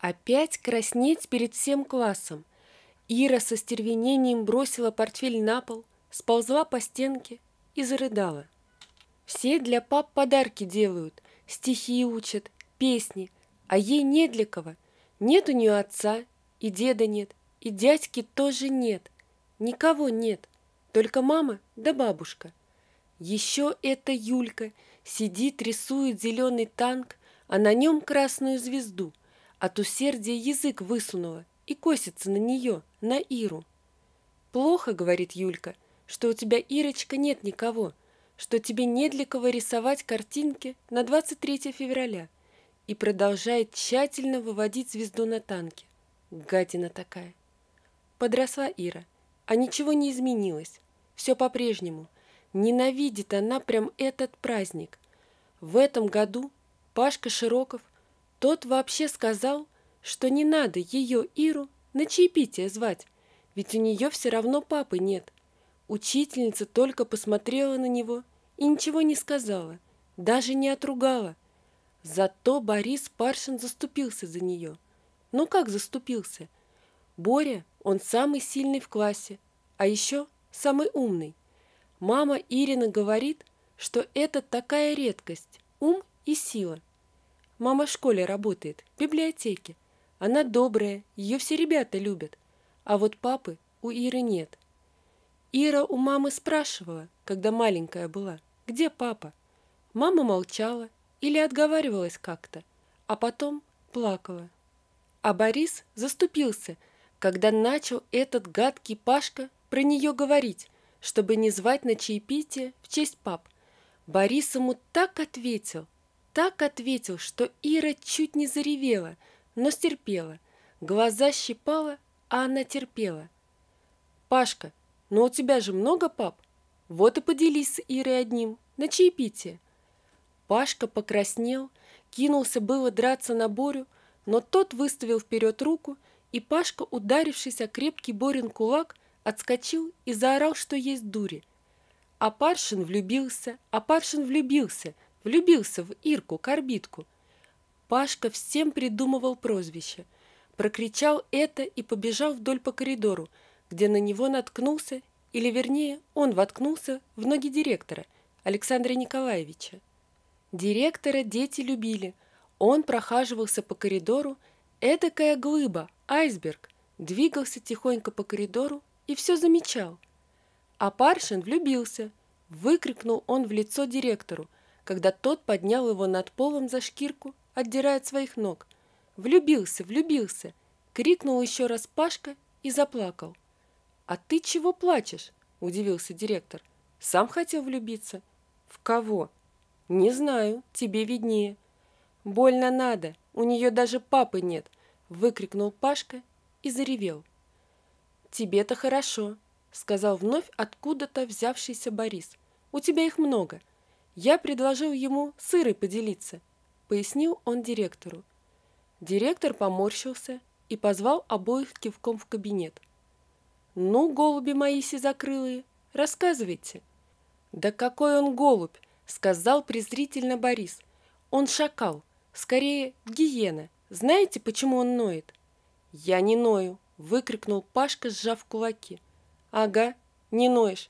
Опять краснеть перед всем классом. Ира со стервенением бросила портфель на пол, сползла по стенке и зарыдала. Все для пап подарки делают, стихи учат, песни, а ей не для кого. Нет у нее отца, и деда нет, и дядьки тоже нет. Никого нет, только мама да бабушка. Еще эта Юлька сидит, рисует зеленый танк, а на нем красную звезду – от усердия язык высунула и косится на нее, на Иру. «Плохо, — говорит Юлька, — что у тебя, Ирочка, нет никого, что тебе не для кого рисовать картинки на 23 февраля» и продолжает тщательно выводить звезду на танке. Гадина такая. Подросла Ира, а ничего не изменилось. Все по-прежнему. Ненавидит она прям этот праздник. В этом году Пашка Широков – тот вообще сказал, что не надо ее Иру на чаепитие звать, ведь у нее все равно папы нет. Учительница только посмотрела на него и ничего не сказала, даже не отругала. Зато Борис Паршин заступился за нее. Ну как заступился? Боря, он самый сильный в классе, а еще самый умный. Мама Ирина говорит, что это такая редкость – ум и сила – Мама в школе работает, в библиотеке. Она добрая, ее все ребята любят. А вот папы у Иры нет. Ира у мамы спрашивала, когда маленькая была, где папа. Мама молчала или отговаривалась как-то, а потом плакала. А Борис заступился, когда начал этот гадкий Пашка про нее говорить, чтобы не звать на чаепитие в честь пап. Борис ему так ответил – так ответил, что Ира чуть не заревела, но стерпела. Глаза щипала, а она терпела. «Пашка, но ну у тебя же много пап? Вот и поделись с Ирой одним, на чаепитие». Пашка покраснел, кинулся было драться на Борю, но тот выставил вперед руку, и Пашка, ударившись о крепкий Борин кулак, отскочил и заорал, что есть дури. А Паршин влюбился, а Паршин влюбился – Влюбился в Ирку, корбитку. Пашка всем придумывал прозвище. Прокричал это и побежал вдоль по коридору, где на него наткнулся, или вернее, он воткнулся в ноги директора, Александра Николаевича. Директора дети любили. Он прохаживался по коридору, эдакая глыба, айсберг, двигался тихонько по коридору и все замечал. А Паршин влюбился, выкрикнул он в лицо директору – когда тот поднял его над полом за шкирку, отдирая от своих ног. «Влюбился, влюбился!» – крикнул еще раз Пашка и заплакал. «А ты чего плачешь?» – удивился директор. «Сам хотел влюбиться?» «В кого?» «Не знаю, тебе виднее». «Больно надо, у нее даже папы нет!» – выкрикнул Пашка и заревел. «Тебе-то хорошо», – сказал вновь откуда-то взявшийся Борис. «У тебя их много. Я предложил ему сырой поделиться, пояснил он директору. Директор поморщился и позвал обоих кивком в кабинет. «Ну, голуби мои сизокрылые, рассказывайте». «Да какой он голубь!» – сказал презрительно Борис. «Он шакал, скорее гиена. Знаете, почему он ноет?» «Я не ною!» – выкрикнул Пашка, сжав кулаки. «Ага, не ноешь.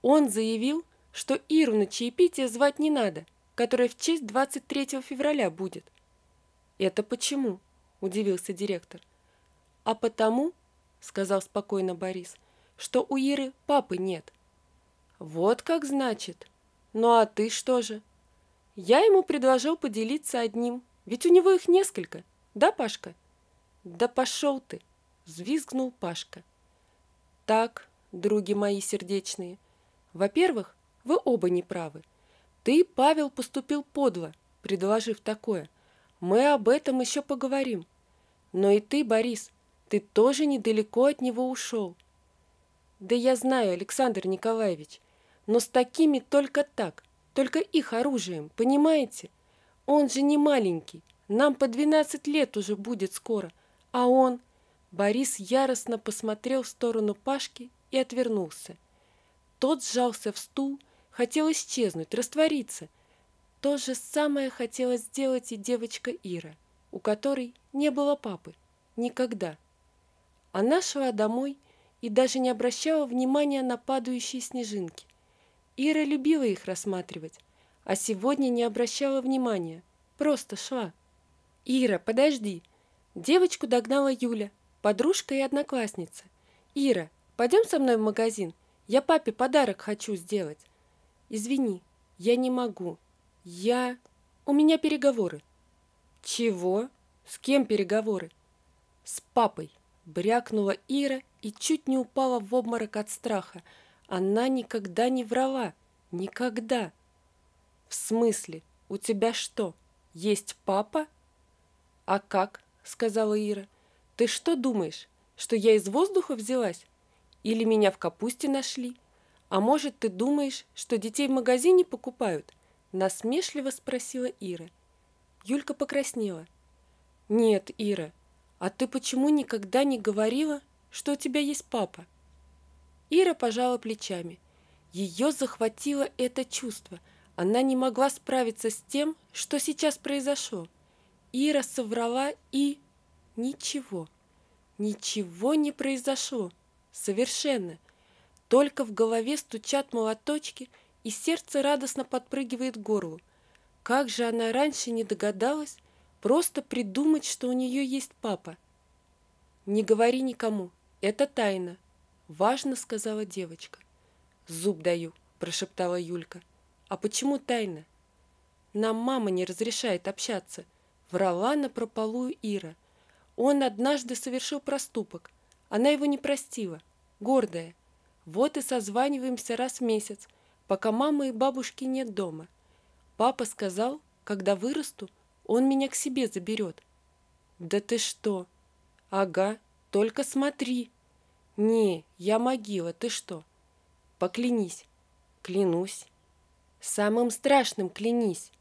Он заявил, что Иру на чаепитие звать не надо, которое в честь 23 февраля будет. «Это почему?» – удивился директор. «А потому», – сказал спокойно Борис, – «что у Иры папы нет». «Вот как значит. Ну а ты что же?» «Я ему предложил поделиться одним, ведь у него их несколько. Да, Пашка?» «Да пошел ты!» – взвизгнул Пашка. «Так, други мои сердечные, во-первых, вы оба не правы. Ты, Павел, поступил подло, предложив такое. Мы об этом еще поговорим. Но и ты, Борис, ты тоже недалеко от него ушел. Да я знаю, Александр Николаевич, но с такими только так, только их оружием, понимаете? Он же не маленький, нам по 12 лет уже будет скоро, а он... Борис яростно посмотрел в сторону Пашки и отвернулся. Тот сжался в стул, хотел исчезнуть, раствориться. То же самое хотела сделать и девочка Ира, у которой не было папы. Никогда. Она шла домой и даже не обращала внимания на падающие снежинки. Ира любила их рассматривать, а сегодня не обращала внимания, просто шла. «Ира, подожди!» Девочку догнала Юля, подружка и одноклассница. «Ира, пойдем со мной в магазин? Я папе подарок хочу сделать». Извини, я не могу. Я... У меня переговоры. Чего? С кем переговоры? С папой. Брякнула Ира и чуть не упала в обморок от страха. Она никогда не врала. Никогда. В смысле? У тебя что, есть папа? А как? Сказала Ира. Ты что думаешь, что я из воздуха взялась? Или меня в капусте нашли? «А может, ты думаешь, что детей в магазине покупают?» – насмешливо спросила Ира. Юлька покраснела. «Нет, Ира, а ты почему никогда не говорила, что у тебя есть папа?» Ира пожала плечами. Ее захватило это чувство. Она не могла справиться с тем, что сейчас произошло. Ира соврала и... ничего. Ничего не произошло. Совершенно. Только в голове стучат молоточки, и сердце радостно подпрыгивает к горлу. Как же она раньше не догадалась просто придумать, что у нее есть папа. «Не говори никому, это тайна», — важно сказала девочка. «Зуб даю», — прошептала Юлька. «А почему тайна?» «Нам мама не разрешает общаться», — врала на прополую Ира. «Он однажды совершил проступок. Она его не простила, гордая». Вот и созваниваемся раз в месяц, пока мамы и бабушки нет дома. Папа сказал, когда вырасту, он меня к себе заберет. Да ты что? Ага, только смотри. Не, я могила, ты что? Поклянись. Клянусь. Самым страшным клянись.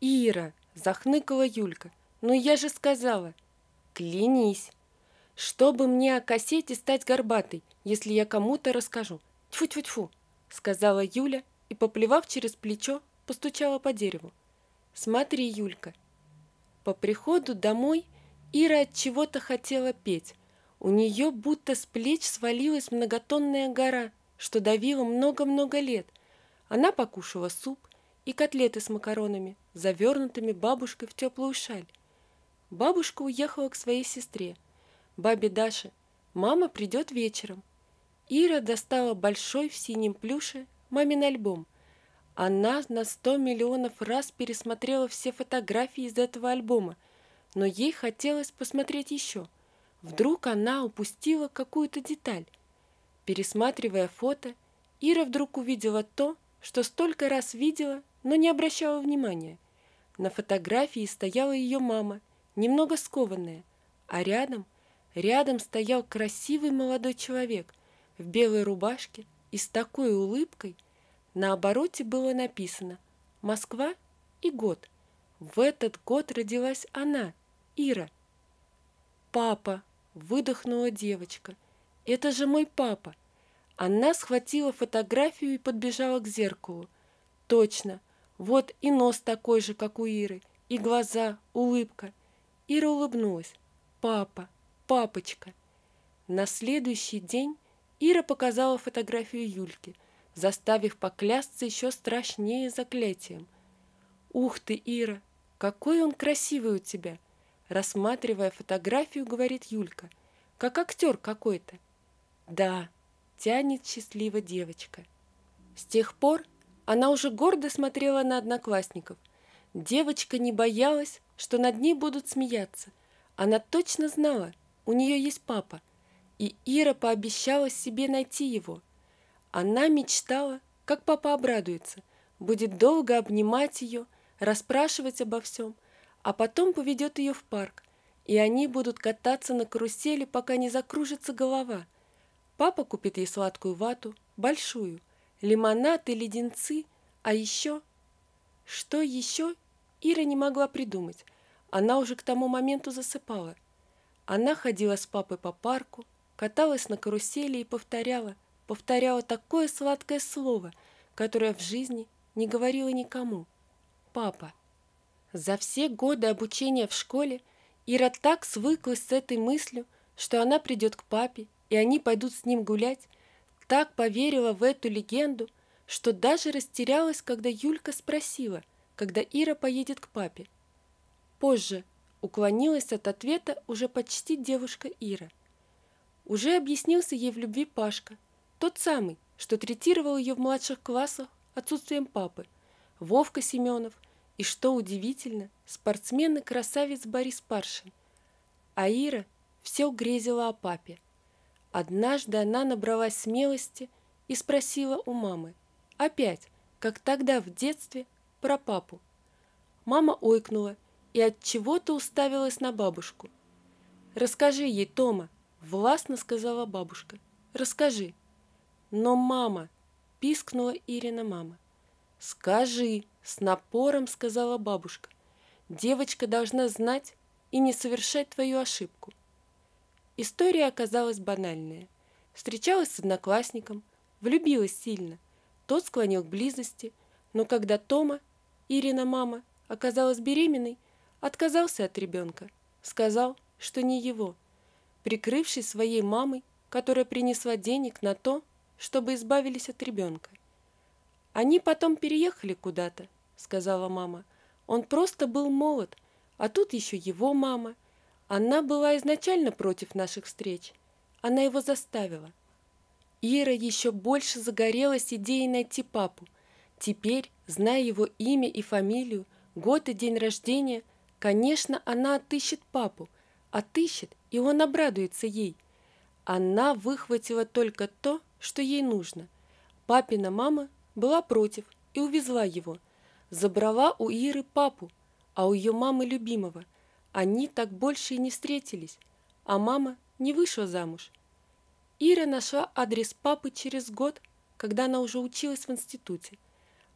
Ира, захныкала Юлька. но ну я же сказала. Клянись. «Чтобы мне окосеть и стать горбатой, если я кому-то расскажу. Тьфу-тьфу-тьфу!» – сказала Юля и, поплевав через плечо, постучала по дереву. «Смотри, Юлька!» По приходу домой Ира от чего-то хотела петь. У нее будто с плеч свалилась многотонная гора, что давила много-много лет. Она покушала суп и котлеты с макаронами, завернутыми бабушкой в теплую шаль. Бабушка уехала к своей сестре – бабе Даше «Мама придет вечером». Ира достала большой в синем плюше мамин альбом. Она на сто миллионов раз пересмотрела все фотографии из этого альбома, но ей хотелось посмотреть еще. Вдруг она упустила какую-то деталь. Пересматривая фото, Ира вдруг увидела то, что столько раз видела, но не обращала внимания. На фотографии стояла ее мама, немного скованная, а рядом – Рядом стоял красивый молодой человек в белой рубашке и с такой улыбкой. На обороте было написано «Москва и год». В этот год родилась она, Ира. «Папа!» – выдохнула девочка. «Это же мой папа!» Она схватила фотографию и подбежала к зеркалу. «Точно! Вот и нос такой же, как у Иры, и глаза, улыбка!» Ира улыбнулась. «Папа!» папочка!» На следующий день Ира показала фотографию Юльки, заставив поклясться еще страшнее заклятием. «Ух ты, Ира, какой он красивый у тебя!» Рассматривая фотографию, говорит Юлька. «Как актер какой-то». «Да», — тянет счастливо девочка. С тех пор она уже гордо смотрела на одноклассников. Девочка не боялась, что над ней будут смеяться. Она точно знала — у нее есть папа, и Ира пообещала себе найти его. Она мечтала, как папа обрадуется, будет долго обнимать ее, расспрашивать обо всем, а потом поведет ее в парк, и они будут кататься на карусели, пока не закружится голова. Папа купит ей сладкую вату, большую, лимонад и леденцы, а еще... Что еще Ира не могла придумать. Она уже к тому моменту засыпала – она ходила с папой по парку, каталась на карусели и повторяла, повторяла такое сладкое слово, которое в жизни не говорила никому. «Папа». За все годы обучения в школе Ира так свыклась с этой мыслью, что она придет к папе, и они пойдут с ним гулять, так поверила в эту легенду, что даже растерялась, когда Юлька спросила, когда Ира поедет к папе. «Позже», Уклонилась от ответа уже почти девушка Ира. Уже объяснился ей в любви Пашка, тот самый, что третировал ее в младших классах отсутствием папы, Вовка Семенов и, что удивительно, спортсмен и красавец Борис Паршин. А Ира все грезила о папе. Однажды она набралась смелости и спросила у мамы, опять, как тогда в детстве, про папу. Мама ойкнула и от чего то уставилась на бабушку. «Расскажи ей, Тома», — властно сказала бабушка. «Расскажи». «Но мама», — пискнула Ирина мама. «Скажи», — с напором сказала бабушка. «Девочка должна знать и не совершать твою ошибку». История оказалась банальная. Встречалась с одноклассником, влюбилась сильно. Тот склонил к близости, но когда Тома, Ирина мама, оказалась беременной, Отказался от ребенка. Сказал, что не его. Прикрывшись своей мамой, которая принесла денег на то, чтобы избавились от ребенка. «Они потом переехали куда-то», — сказала мама. «Он просто был молод, а тут еще его мама. Она была изначально против наших встреч. Она его заставила». Ира еще больше загорелась идеей найти папу. Теперь, зная его имя и фамилию, год и день рождения — Конечно, она отыщет папу, отыщет, и он обрадуется ей. Она выхватила только то, что ей нужно. Папина мама была против и увезла его. Забрала у Иры папу, а у ее мамы любимого. Они так больше и не встретились, а мама не вышла замуж. Ира нашла адрес папы через год, когда она уже училась в институте.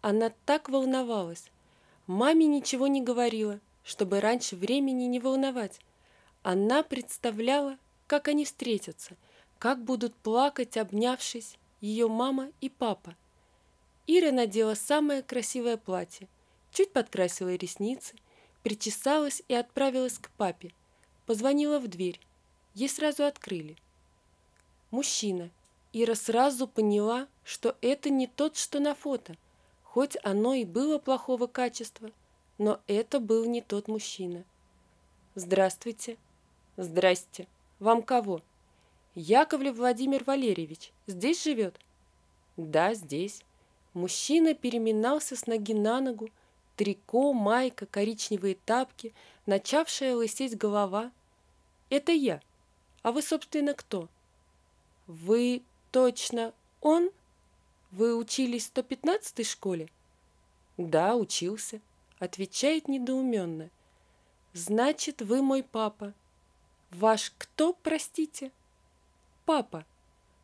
Она так волновалась. Маме ничего не говорила, чтобы раньше времени не волновать. Она представляла, как они встретятся, как будут плакать, обнявшись, ее мама и папа. Ира надела самое красивое платье, чуть подкрасила ресницы, причесалась и отправилась к папе. Позвонила в дверь. Ей сразу открыли. Мужчина. Ира сразу поняла, что это не тот, что на фото, хоть оно и было плохого качества – но это был не тот мужчина. «Здравствуйте». «Здрасте. Вам кого?» «Яковлев Владимир Валерьевич. Здесь живет?» «Да, здесь». Мужчина переминался с ноги на ногу, трико, майка, коричневые тапки, начавшая лысеть голова. «Это я. А вы, собственно, кто?» «Вы точно он? Вы учились в 115-й школе?» «Да, учился». Отвечает недоуменно. «Значит, вы мой папа». «Ваш кто, простите?» «Папа».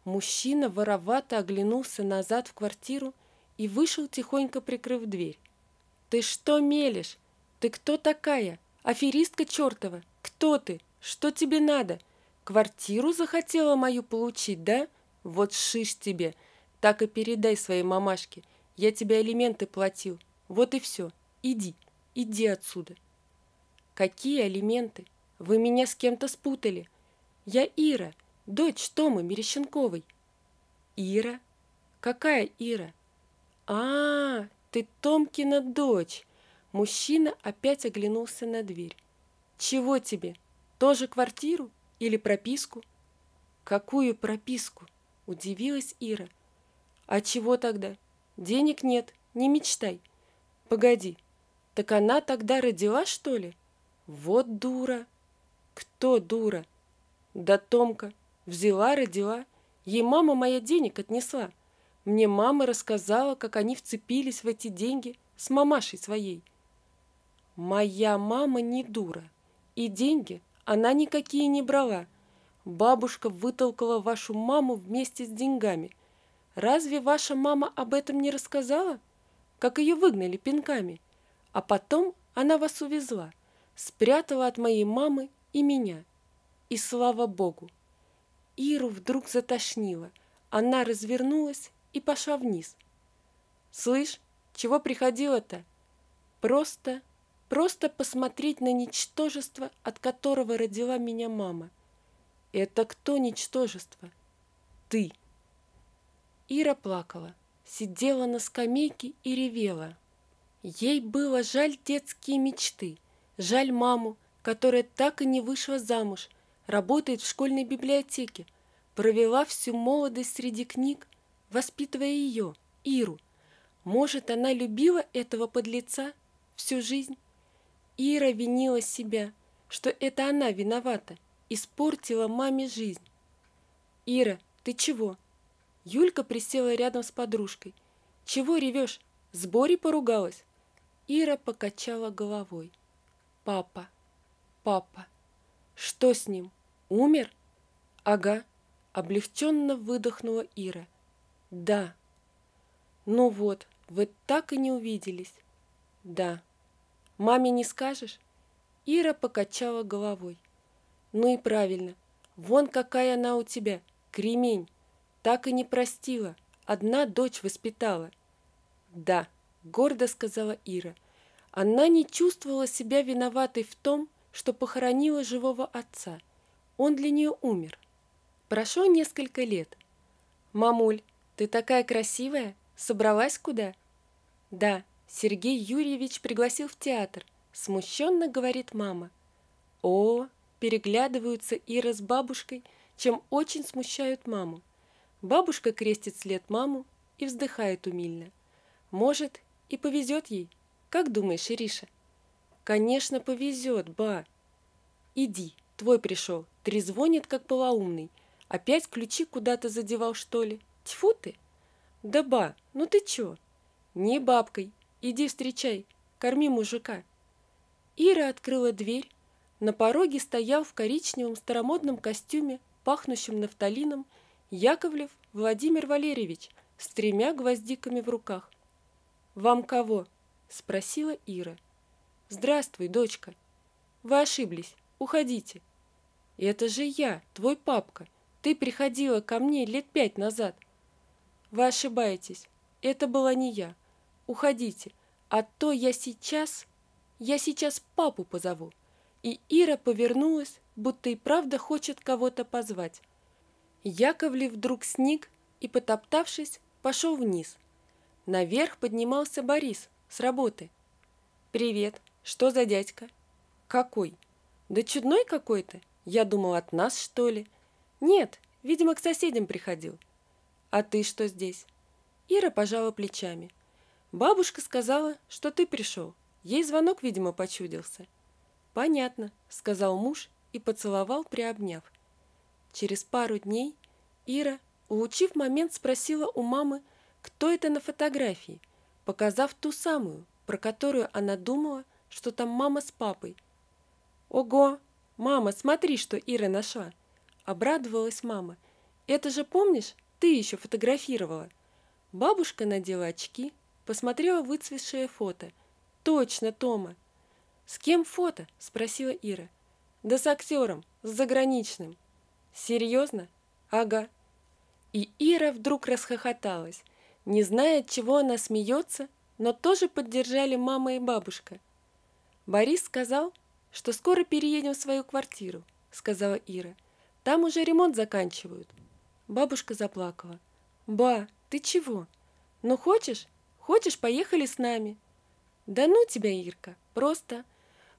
Мужчина воровато оглянулся назад в квартиру и вышел, тихонько прикрыв дверь. «Ты что мелешь? Ты кто такая? Аферистка чертова? Кто ты? Что тебе надо? Квартиру захотела мою получить, да? Вот шиш тебе. Так и передай своей мамашке. Я тебе алименты платил. Вот и все. Иди, иди отсюда. Какие алименты? Вы меня с кем-то спутали. Я Ира, дочь Томы Мерещенковой. Ира? Какая Ира? А, -а, -а ты Томкина дочь. Мужчина опять оглянулся на дверь. Чего тебе? Тоже квартиру или прописку? Какую прописку? Удивилась Ира. А чего тогда? Денег нет, не мечтай. Погоди, так она тогда родила, что ли? Вот дура. Кто дура? Да Томка. Взяла, родила. Ей мама моя денег отнесла. Мне мама рассказала, как они вцепились в эти деньги с мамашей своей. Моя мама не дура. И деньги она никакие не брала. Бабушка вытолкала вашу маму вместе с деньгами. Разве ваша мама об этом не рассказала? Как ее выгнали пинками?» А потом она вас увезла, спрятала от моей мамы и меня. И слава богу! Иру вдруг затошнило. Она развернулась и пошла вниз. «Слышь, чего приходило то «Просто, просто посмотреть на ничтожество, от которого родила меня мама». «Это кто ничтожество?» «Ты». Ира плакала, сидела на скамейке и ревела. Ей было жаль детские мечты, жаль маму, которая так и не вышла замуж, работает в школьной библиотеке, провела всю молодость среди книг, воспитывая ее, Иру. Может, она любила этого подлеца всю жизнь? Ира винила себя, что это она виновата, испортила маме жизнь. «Ира, ты чего?» Юлька присела рядом с подружкой. «Чего ревешь? С Борей поругалась?» Ира покачала головой. «Папа, папа, что с ним? Умер?» «Ага», – облегченно выдохнула Ира. «Да». «Ну вот, вы так и не увиделись». «Да». «Маме не скажешь?» Ира покачала головой. «Ну и правильно. Вон какая она у тебя, кремень. Так и не простила. Одна дочь воспитала». «Да». – гордо сказала Ира. Она не чувствовала себя виноватой в том, что похоронила живого отца. Он для нее умер. Прошло несколько лет. «Мамуль, ты такая красивая! Собралась куда?» «Да, Сергей Юрьевич пригласил в театр», – смущенно говорит мама. «О!» – переглядываются Ира с бабушкой, чем очень смущают маму. Бабушка крестит след маму и вздыхает умильно. Может, и повезет ей. Как думаешь, Ириша? Конечно, повезет, ба. Иди, твой пришел. Трезвонит, как полоумный. Опять ключи куда-то задевал, что ли? Тьфу ты! Да ба, ну ты че? Не бабкой. Иди встречай, корми мужика. Ира открыла дверь. На пороге стоял в коричневом старомодном костюме, пахнущем нафталином, Яковлев Владимир Валерьевич с тремя гвоздиками в руках. «Вам кого?» – спросила Ира. «Здравствуй, дочка. Вы ошиблись. Уходите». «Это же я, твой папка. Ты приходила ко мне лет пять назад». «Вы ошибаетесь. Это была не я. Уходите. А то я сейчас... Я сейчас папу позову». И Ира повернулась, будто и правда хочет кого-то позвать. Яковлев вдруг сник и, потоптавшись, пошел вниз, Наверх поднимался Борис с работы. «Привет. Что за дядька?» «Какой?» «Да чудной какой-то. Я думал, от нас, что ли?» «Нет, видимо, к соседям приходил». «А ты что здесь?» Ира пожала плечами. «Бабушка сказала, что ты пришел. Ей звонок, видимо, почудился». «Понятно», — сказал муж и поцеловал, приобняв. Через пару дней Ира, улучив момент, спросила у мамы, кто это на фотографии, показав ту самую, про которую она думала, что там мама с папой? Ого! Мама, смотри, что Ира нашла! Обрадовалась мама. Это же, помнишь, ты еще фотографировала? Бабушка надела очки, посмотрела выцветшее фото. Точно, Тома! «С кем фото?» – спросила Ира. «Да с актером, с заграничным». «Серьезно?» «Ага». И Ира вдруг расхохоталась. Не зная, от чего она смеется, но тоже поддержали мама и бабушка. Борис сказал, что скоро переедем в свою квартиру, сказала Ира. Там уже ремонт заканчивают. Бабушка заплакала. «Ба, ты чего? Ну хочешь? Хочешь, поехали с нами?» «Да ну тебя, Ирка, просто,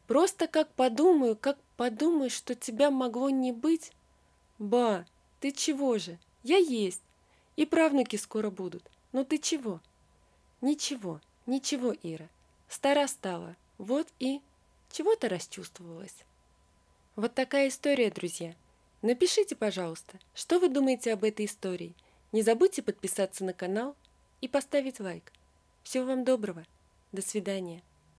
просто как подумаю, как подумаю, что тебя могло не быть. Ба, ты чего же? Я есть. И правнуки скоро будут. «Ну ты чего?» «Ничего, ничего, Ира. Стара стала. Вот и...» «Чего-то расчувствовалась». Вот такая история, друзья. Напишите, пожалуйста, что вы думаете об этой истории. Не забудьте подписаться на канал и поставить лайк. Всего вам доброго. До свидания.